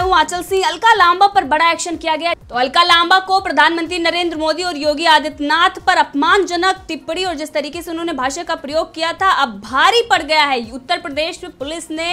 रहे हो आंचल सिंह अलका लांबा पर बड़ा एक्शन किया गया तो अलका लांबा को प्रधानमंत्री नरेंद्र मोदी और योगी आदित्यनाथ पर अपमानजनक टिप्पणी और जिस तरीके से उन्होंने भाषा का प्रयोग किया था अब भारी पड़ गया है उत्तर प्रदेश में पुलिस ने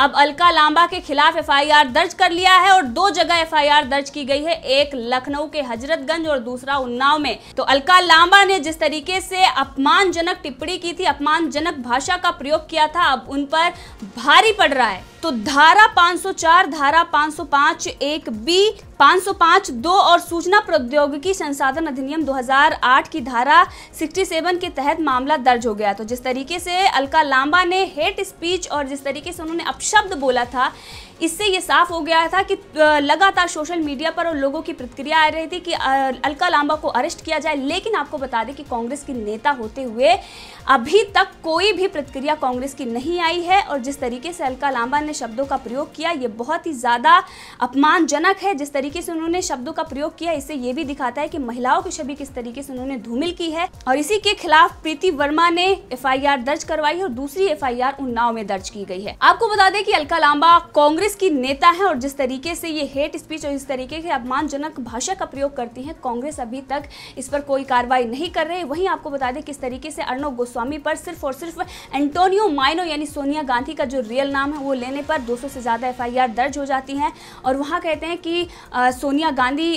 अब अलका लांबा के खिलाफ एफआईआर दर्ज कर लिया है और दो जगह एफआईआर दर्ज की गई है एक लखनऊ के हजरतगंज और दूसरा उन्नाव में तो अलका लांबा ने जिस तरीके से अपमानजनक टिप्पणी की थी अपमानजनक भाषा का प्रयोग किया था अब उन पर भारी पड़ रहा है तो धारा 504 धारा 505 एक बी 505 दो और सूचना प्रौद्योगिकी संसाधन अधिनियम 2008 की धारा 67 के तहत मामला दर्ज हो गया तो जिस तरीके से अलका लांबा ने हेट स्पीच और जिस तरीके से उन्होंने अपशब्द बोला था इससे ये साफ हो गया था कि लगातार सोशल मीडिया पर और लोगों की प्रतिक्रिया आ रही थी कि अलका लांबा को अरेस्ट किया जाए लेकिन आपको बता दें कि कांग्रेस के नेता होते हुए अभी तक कोई भी प्रतिक्रिया कांग्रेस की नहीं आई है और जिस तरीके से अलका लांबा ने शब्दों का प्रयोग किया ये बहुत ही ज़्यादा अपमानजनक है जिस तरीके से उन्होंने शब्दों का प्रयोग किया इससे ये भी दिखाता है कि महिलाओं की छवि किस तरीके से उन्होंने धूमिल की है और इसी के खिलाफ प्रीति वर्मा ने एफ दर्ज करवाई है और दूसरी एफ आई उन्नाव में दर्ज की गई है आपको बता दें कि अलका लांबा कांग्रेस कांग्रेस की नेता हैं और जिस तरीके से ये हेट स्पीच और इस तरीके के अपमानजनक भाषा का प्रयोग करती हैं कांग्रेस अभी तक इस पर कोई कार्रवाई नहीं कर रही वहीं आपको बता दें किस तरीके से अर्णव गोस्वामी पर सिर्फ और सिर्फ एंटोनियो माइनो यानी सोनिया गांधी का जो रियल नाम है वो लेने पर दो से ज़्यादा एफ दर्ज हो जाती हैं और वहाँ कहते हैं कि सोनिया गांधी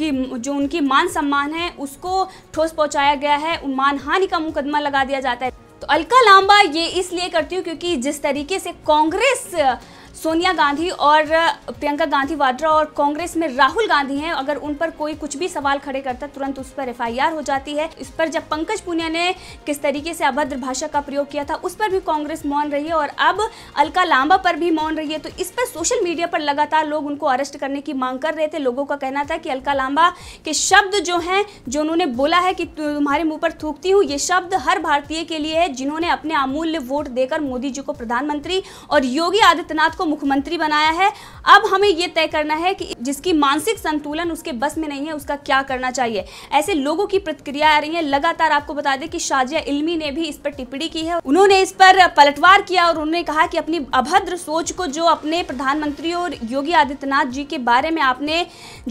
की जो उनकी मान सम्मान है उसको ठोस पहुँचाया गया है मानहानि का मुकदमा लगा दिया जाता है तो अलका लांबा ये इसलिए करती हूँ क्योंकि जिस तरीके से कांग्रेस सोनिया गांधी और प्रियंका गांधी वाड्रा और कांग्रेस में राहुल गांधी हैं अगर उन पर कोई कुछ भी सवाल खड़े करता तुरंत उस पर एफआईआर हो जाती है इस पर जब पंकज पुनिया ने किस तरीके से अभद्र भाषा का प्रयोग किया था उस पर भी कांग्रेस मौन रही है और अब अलका लांबा पर भी मौन रही है तो इस पर सोशल मीडिया पर लगातार लोग उनको अरेस्ट करने की मांग कर रहे थे लोगों का कहना था कि अलका लांबा के शब्द जो हैं जो उन्होंने बोला है कि तुम्हारे मुंह पर थूकती हूँ ये शब्द हर भारतीय के लिए है जिन्होंने अपने अमूल्य वोट देकर मोदी जी को प्रधानमंत्री और योगी आदित्यनाथ को मुख्यमंत्री बनाया है अब हमें यह तय करना है कि जिसकी मानसिक संतुलन उसके बस में नहीं है उसका क्या करना चाहिए ऐसे लोगों की प्रतिक्रिया आ रही है लगातार आपको बता दें कि शाजिया इल्मी ने भी इस पर टिप्पणी की है उन्होंने इस पर पलटवार किया और उन्होंने कहा कि अपनी अभद्र सोच को जो अपने प्रधानमंत्री और योगी आदित्यनाथ जी के बारे में आपने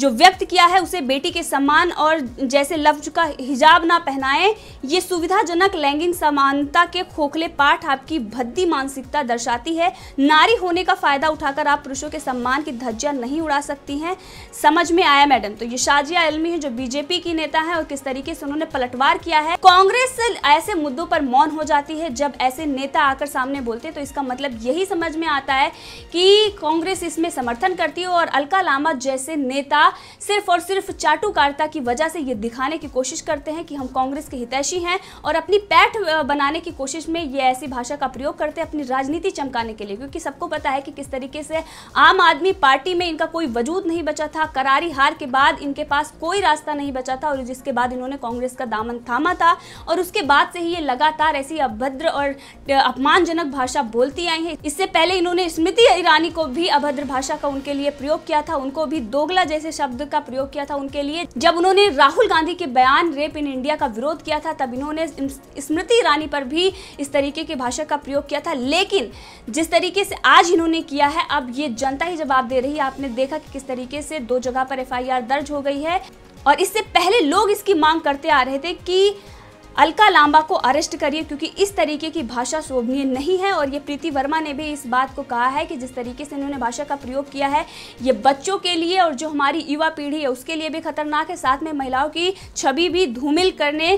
जो व्यक्त किया है उसे बेटी के सम्मान और जैसे लफ्ज का हिजाब ना पहनाएं ये सुविधाजनक लैंगिक समानता के खोखले पाठ आपकी भद्दी मानसिकता दर्शाती है नारी होने का फायदा उठाकर आप पुरुषों के सम्मान की धज्जियां नहीं उड़ा सकती हैं समझ में आया मैडम तो ये शाजिया अलमी है जो बीजेपी की नेता है और किस तरीके से उन्होंने पलटवार किया है कांग्रेस ऐसे मुद्दों पर मौन हो जाती है जब ऐसे नेता आकर सामने बोलते तो इसका मतलब यही समझ में आता है कि कांग्रेस इसमें समर्थन करती है और अलका लामा जैसे नेता सिर्फ और सिर्फ चाटुकारिता की वजह से ये दिखाने की कोशिश करते हैं कि हम कांग्रेस के हितैषी हैं और अपनी पैठ बनाने की कोशिश में ये ऐसी भाषा का प्रयोग करते हैं अपनी राजनीति चमकाने के लिए क्योंकि सबको पता है कि किस तरीके से आम आदमी पार्टी में इनका कोई वजूद नहीं बचा था करारी हार के बाद इनके पास कोई रास्ता नहीं बचा था और जिसके बाद इन्होंने कांग्रेस का दामन थामा था और उसके बाद से ही ये लगातार ऐसी अभद्र और अपमानजनक भाषा बोलती आई है इससे पहले इन्होंने स्मृति ईरानी को भी अभद्र भाषा का उनके लिए प्रयोग किया था उनको भी दोगला जैसे शब्द का प्रयोग किया था उनके लिए जब उन्होंने राहुल गांधी के बयान रेप इन इंडिया का विरोध किया था तब इन्होंने स्मृति ईरानी पर भी इस तरीके की भाषा का प्रयोग किया था लेकिन जिस तरीके से आज इन्होंने ने किया है अब ये जनता ही जवाब दे रही है आपने देखा कि किस तरीके से दो जगह पर एफआईआर दर्ज हो गई है और इससे पहले लोग इसकी मांग करते आ रहे थे कि अलका लांबा को अरेस्ट करिए क्योंकि इस तरीके की भाषा शोभनीय नहीं है और ये प्रीति वर्मा ने भी इस बात को कहा है कि जिस तरीके से इन्होंने भाषा का प्रयोग किया है ये बच्चों के लिए और जो हमारी युवा पीढ़ी है उसके लिए भी खतरनाक है साथ में महिलाओं की छवि भी धूमिल करने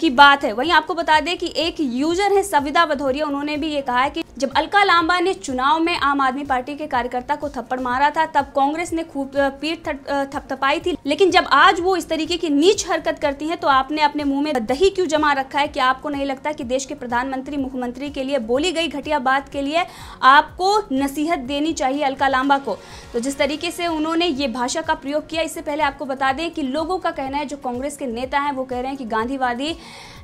की बात है वहीं आपको बता दें कि एक यूजर है सविदा भदौरिया उन्होंने भी ये कहा है कि जब अलका लांबा ने चुनाव में आम आदमी पार्टी के कार्यकर्ता को थप्पड़ मारा था तब कांग्रेस ने खूब पीठ थपथपाई थी लेकिन जब आज वो इस तरीके की नीच हरकत करती है तो आपने अपने मुंह में दही क्यों जमा रखा है कि आपको नहीं लगता कि देश के प्रधानमंत्री मुख्यमंत्री के लिए बोली गई घटिया बात के लिए आपको नसीहत देनी चाहिए अलका लांबा को तो जिस तरीके से उन्होंने ये भाषा का प्रयोग किया इससे पहले आपको बता दें कि लोगों का कहना है जो कांग्रेस के नेता हैं वो कह रहे हैं कि गांधीवाद दी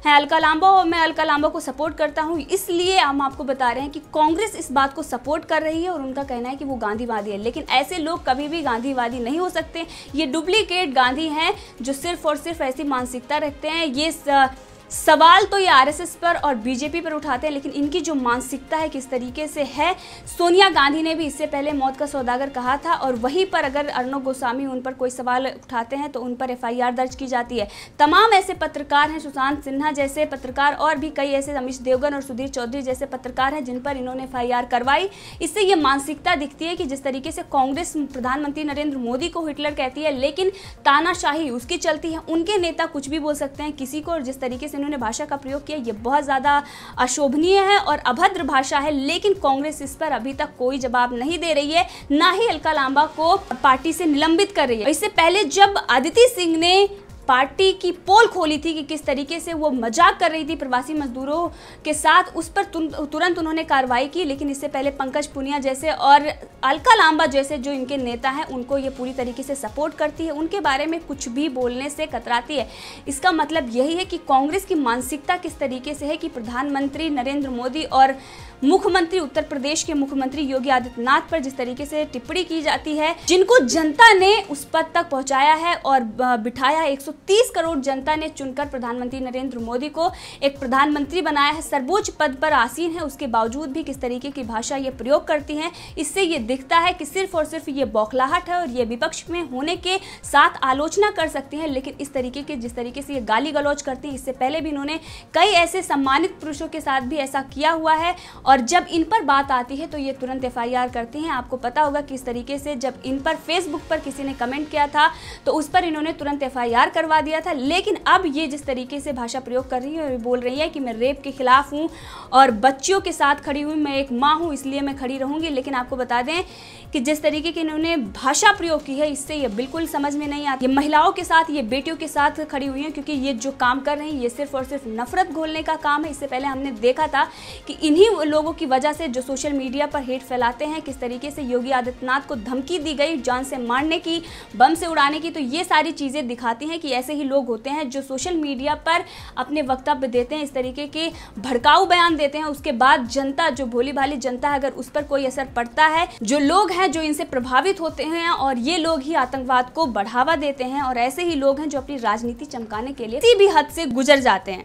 है अलका लांबा और मैं अलका लांबा को सपोर्ट करता हूँ इसलिए हम आपको बता रहे हैं कि कांग्रेस इस बात को सपोर्ट कर रही है और उनका कहना है कि वो गांधीवादी है लेकिन ऐसे लोग कभी भी गांधीवादी नहीं हो सकते ये डुप्लीकेट गांधी हैं जो सिर्फ और सिर्फ ऐसी मानसिकता रखते हैं ये स, सवाल तो ये आरएसएस पर और बीजेपी पर उठाते हैं लेकिन इनकी जो मानसिकता है किस तरीके से है सोनिया गांधी ने भी इससे पहले मौत का सौदागर कहा था और वहीं पर अगर अर्णव गोस्वामी उन पर कोई सवाल उठाते हैं तो उन पर एफआईआर दर्ज की जाती है तमाम ऐसे पत्रकार हैं सुशांत सिन्हा जैसे पत्रकार और भी कई ऐसे अमीश देवगन और सुधीर चौधरी जैसे पत्रकार हैं जिन पर इन्होंने एफ करवाई इससे ये मानसिकता दिखती है कि जिस तरीके से कांग्रेस प्रधानमंत्री नरेंद्र मोदी को हिटलर कहती है लेकिन तानाशाही उसकी चलती है उनके नेता कुछ भी बोल सकते हैं किसी को और जिस तरीके से उन्होंने भाषा का प्रयोग किया ये बहुत ज़्यादा अशोभनीय है और अभद्र भाषा है लेकिन कांग्रेस इस पर अभी तक कोई जवाब नहीं दे रही है ना ही अलका लांबा को पार्टी से निलंबित कर रही है इससे पहले जब आदित्य सिंह ने पार्टी की पोल खोली थी कि किस तरीके से वो मजाक कर रही थी प्रवासी मजदूरों के साथ उस पर तुरंत उन्होंने कार्रवाई की लेकिन इससे पहले पंकज पुनिया जैसे और अलका लांबा जैसे जो इनके नेता हैं उनको ये पूरी तरीके से सपोर्ट करती है उनके बारे में कुछ भी बोलने से कतराती है इसका मतलब यही है कि कांग्रेस की मानसिकता किस तरीके से है कि प्रधानमंत्री नरेंद्र मोदी और मुख्यमंत्री उत्तर प्रदेश के मुख्यमंत्री योगी आदित्यनाथ पर जिस तरीके से टिप्पणी की जाती है जिनको जनता ने उस पद तक पहुंचाया है और बिठाया है 130 करोड़ जनता ने चुनकर प्रधानमंत्री नरेंद्र मोदी को एक प्रधानमंत्री बनाया है सर्वोच्च पद पर आसीन है उसके बावजूद भी किस तरीके की भाषा ये प्रयोग करती है इससे ये दिखता है कि सिर्फ और सिर्फ ये बौखलाहट है और ये विपक्ष में होने के साथ आलोचना कर सकती है लेकिन इस तरीके के जिस तरीके से ये गाली गलौज करती है इससे पहले भी इन्होंने कई ऐसे सम्मानित पुरुषों के साथ भी ऐसा किया हुआ है और और जब इन पर बात आती है तो ये तुरंत एफ करते हैं आपको पता होगा किस तरीके से जब इन पर फेसबुक पर किसी ने कमेंट किया था तो उस पर इन्होंने तुरंत एफ करवा दिया था लेकिन अब ये जिस तरीके से भाषा प्रयोग कर रही है और बोल रही है कि मैं रेप के खिलाफ हूँ और बच्चियों के साथ खड़ी हुई मैं एक माँ हूँ इसलिए मैं खड़ी रहूँगी लेकिन आपको बता दें कि जिस तरीके की इन्होंने भाषा प्रयोग की है इससे ये बिल्कुल समझ में नहीं आती महिलाओं के साथ ये बेटियों के साथ खड़ी हुई हैं क्योंकि ये जो काम कर रही हैं ये सिर्फ और सिर्फ नफरत घोलने का काम है इससे पहले हमने देखा था कि इन्हीं लोग लोगों की वजह से जो सोशल मीडिया पर हेट फैलाते हैं किस तरीके से योगी आदित्यनाथ को धमकी दी गई जान से मारने की बम से उड़ाने की तो ये सारी चीज़ें दिखाती हैं कि ऐसे ही लोग होते हैं जो सोशल मीडिया पर अपने वक्तव्य देते हैं इस तरीके के भड़काऊ बयान देते हैं उसके बाद जनता जो भोली भाली जनता है अगर उस पर कोई असर पड़ता है जो लोग हैं जो इनसे प्रभावित होते हैं और ये लोग ही आतंकवाद को बढ़ावा देते हैं और ऐसे ही लोग हैं जो अपनी राजनीति चमकाने के लिए किसी भी हद से गुजर जाते हैं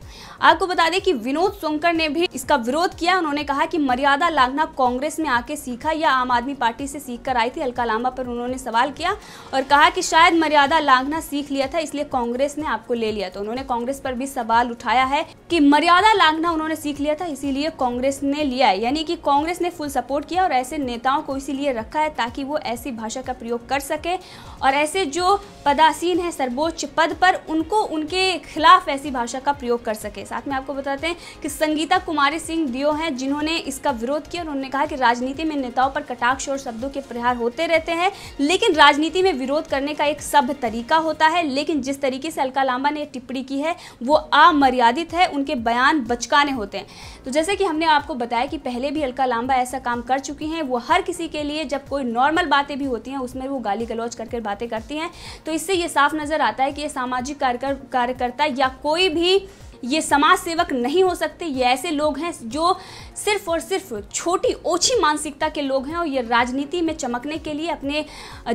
आपको बता दें कि विनोद सोनकर ने भी इसका विरोध किया उन्होंने कहा कहा कि मर्यादा लागना कांग्रेस में आके सीखा या आम आदमी पार्टी से सीख कर आई थी अलका लामा पर उन्होंने सवाल किया और कहा कि शायद मर्यादा लागना सीख लिया था इसलिए कांग्रेस ने आपको ले लिया तो उन्होंने कांग्रेस पर भी सवाल उठाया है कि मर्यादा लागना उन्होंने सीख लिया था इसीलिए कांग्रेस ने लिया है यानी कि कांग्रेस ने फुल सपोर्ट किया और ऐसे नेताओं को इसीलिए रखा है ताकि वो ऐसी भाषा का प्रयोग कर सके और ऐसे जो पदासीन है सर्वोच्च पद पर उनको उनके खिलाफ ऐसी भाषा का प्रयोग कर सके साथ में आपको बताते हैं कि संगीता कुमारी सिंह दियो हैं जिन्होंने ने इसका विरोध किया और उन्होंने कहा कि राजनीति में नेताओं पर कटाक्ष और शब्दों के प्रहार होते रहते हैं लेकिन राजनीति में विरोध करने का एक सभ्य तरीका होता है लेकिन जिस तरीके से अलका लांबा ने टिप्पणी की है वो अमर्यादित है उनके बयान बचकाने होते हैं तो जैसे कि हमने आपको बताया कि पहले भी अलका लांबा ऐसा काम कर चुकी हैं वो हर किसी के लिए जब कोई नॉर्मल बातें भी होती हैं उसमें वो गाली गलौज करके बातें करती हैं तो इससे ये साफ नज़र आता है कि ये सामाजिक कार्यकर्ता या कोई भी ये समाज सेवक नहीं हो सकते ये ऐसे लोग हैं जो सिर्फ और सिर्फ छोटी ओछी मानसिकता के लोग हैं और ये राजनीति में चमकने के लिए अपने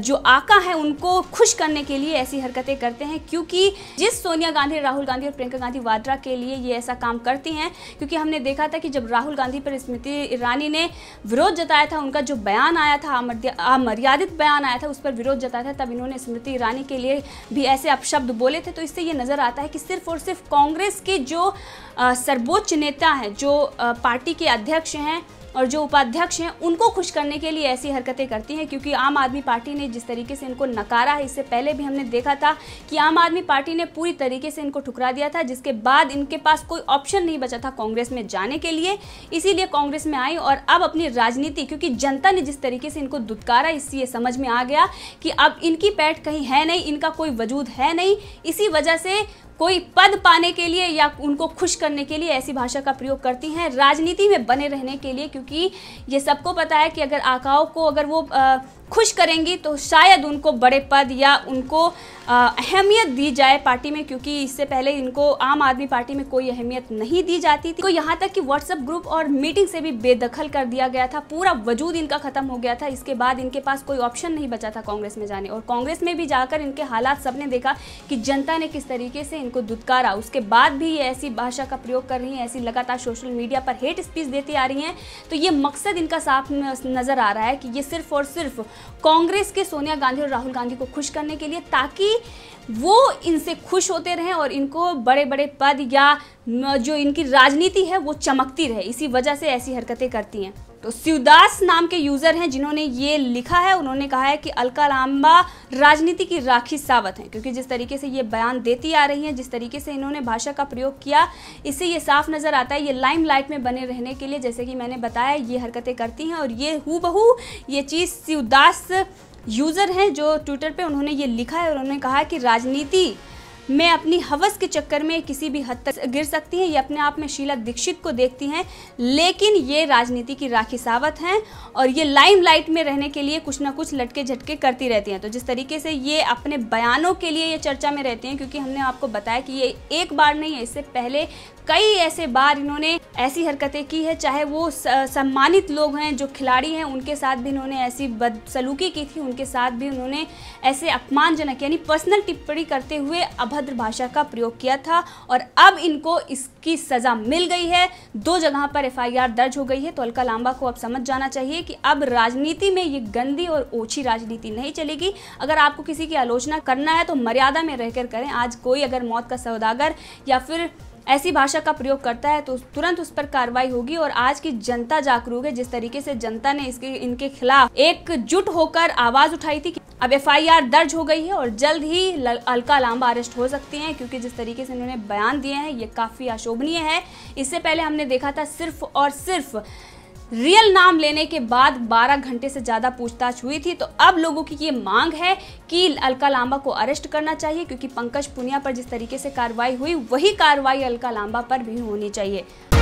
जो आका हैं उनको खुश करने के लिए ऐसी हरकतें करते हैं क्योंकि जिस सोनिया गांधी राहुल गांधी और प्रियंका गांधी वाड्रा के लिए ये ऐसा काम करती हैं क्योंकि हमने देखा था कि जब राहुल गांधी पर स्मृति ईरानी ने विरोध जताया था उनका जो बयान आया था अमर्यादित बयान आया था उस पर विरोध जताया था तब इन्होंने स्मृति ईरानी के लिए भी ऐसे अपशब्द बोले थे तो इससे ये नज़र आता है कि सिर्फ और सिर्फ कांग्रेस के कि जो सर्वोच्च नेता हैं जो पार्टी के अध्यक्ष हैं और जो उपाध्यक्ष हैं उनको खुश करने के लिए ऐसी हरकतें करती हैं क्योंकि आम आदमी पार्टी ने जिस तरीके से इनको नकारा है इससे पहले भी हमने देखा था कि आम आदमी पार्टी ने पूरी तरीके से इनको ठुकरा दिया था जिसके बाद इनके पास कोई ऑप्शन नहीं बचा था कांग्रेस में जाने के लिए इसीलिए कांग्रेस में आई और अब अपनी राजनीति क्योंकि जनता ने जिस तरीके से इनको दुदकारा इससे ये समझ में आ गया कि अब इनकी पैठ कहीं है नहीं इनका कोई वजूद है नहीं इसी वजह से कोई पद पाने के लिए या उनको खुश करने के लिए ऐसी भाषा का प्रयोग करती हैं राजनीति में बने रहने के लिए क्योंकि ये सबको पता है कि अगर आकाओं को अगर वो खुश करेंगी तो शायद उनको बड़े पद या उनको अहमियत दी जाए पार्टी में क्योंकि इससे पहले इनको आम आदमी पार्टी में कोई अहमियत नहीं दी जाती थी तो यहाँ तक कि व्हाट्सएप ग्रुप और मीटिंग से भी बेदखल कर दिया गया था पूरा वजूद इनका खत्म हो गया था इसके बाद इनके पास कोई ऑप्शन नहीं बचा था कांग्रेस में जाने और कांग्रेस में भी जाकर इनके हालात सबने देखा कि जनता ने किस तरीके से इनको दुदकारा उसके बाद भी ये ऐसी भाषा का प्रयोग कर रही हैं ऐसी लगातार सोशल मीडिया पर हेट स्पीच देती आ रही हैं तो ये मकसद इनका साफ नज़र आ रहा है कि ये सिर्फ और सिर्फ कांग्रेस के सोनिया गांधी और राहुल गांधी को खुश करने के लिए ताकि वो इनसे खुश होते रहें और इनको बड़े बड़े पद या जो इनकी राजनीति है वो चमकती रहे इसी वजह से ऐसी हरकतें करती हैं तो शिवदास नाम के यूज़र हैं जिन्होंने ये लिखा है उन्होंने कहा है कि अलका लांबा राजनीति की राखी सावत हैं क्योंकि जिस तरीके से ये बयान देती आ रही हैं जिस तरीके से इन्होंने भाषा का प्रयोग किया इससे ये साफ नज़र आता है ये लाइम लाइट में बने रहने के लिए जैसे कि मैंने बताया ये हरकतें करती हैं और ये हु बहू ये चीज़ शिवदास यूज़र हैं जो ट्विटर पर उन्होंने ये लिखा है और उन्होंने कहा कि राजनीति मैं अपनी हवस के चक्कर में किसी भी हद तक गिर सकती हैं ये अपने आप में शीला दीक्षित को देखती हैं लेकिन ये राजनीति की राखी सावत हैं और ये लाइमलाइट में रहने के लिए कुछ ना कुछ लटके झटके करती रहती हैं तो जिस तरीके से ये अपने बयानों के लिए ये चर्चा में रहती हैं क्योंकि हमने आपको बताया कि ये एक बार नहीं है इससे पहले कई ऐसे बार इन्होंने ऐसी हरकतें की है चाहे वो सम्मानित लोग हैं जो खिलाड़ी हैं उनके साथ भी इन्होंने ऐसी बदसलूकी की थी उनके साथ भी उन्होंने ऐसे अपमानजनक यानी पर्सनल टिप्पणी करते हुए अभद्र भाषा का प्रयोग किया था और अब इनको इसकी सज़ा मिल गई है दो जगह पर एफआईआर दर्ज हो गई है तो अलका लांबा को अब समझ जाना चाहिए कि अब राजनीति में ये गंदी और ओछी राजनीति नहीं चलेगी अगर आपको किसी की आलोचना करना है तो मर्यादा में रहकर करें आज कोई अगर मौत का सौदागर या फिर ऐसी भाषा का प्रयोग करता है तो तुरंत उस पर कार्रवाई होगी और आज की जनता जागरूक है जिस तरीके से जनता ने इसके इनके खिलाफ एकजुट होकर आवाज उठाई थी अब एफआईआर दर्ज हो गई है और जल्द ही अलका लांबा अरेस्ट हो सकती हैं क्योंकि जिस तरीके से इन्होंने बयान दिए हैं ये काफ़ी अशोभनीय है इससे पहले हमने देखा था सिर्फ और सिर्फ रियल नाम लेने के बाद 12 घंटे से ज़्यादा पूछताछ हुई थी तो अब लोगों की ये मांग है कि अलका लांबा को अरेस्ट करना चाहिए क्योंकि पंकज पुनिया पर जिस तरीके से कार्रवाई हुई वही कार्रवाई अलका लांबा पर भी होनी चाहिए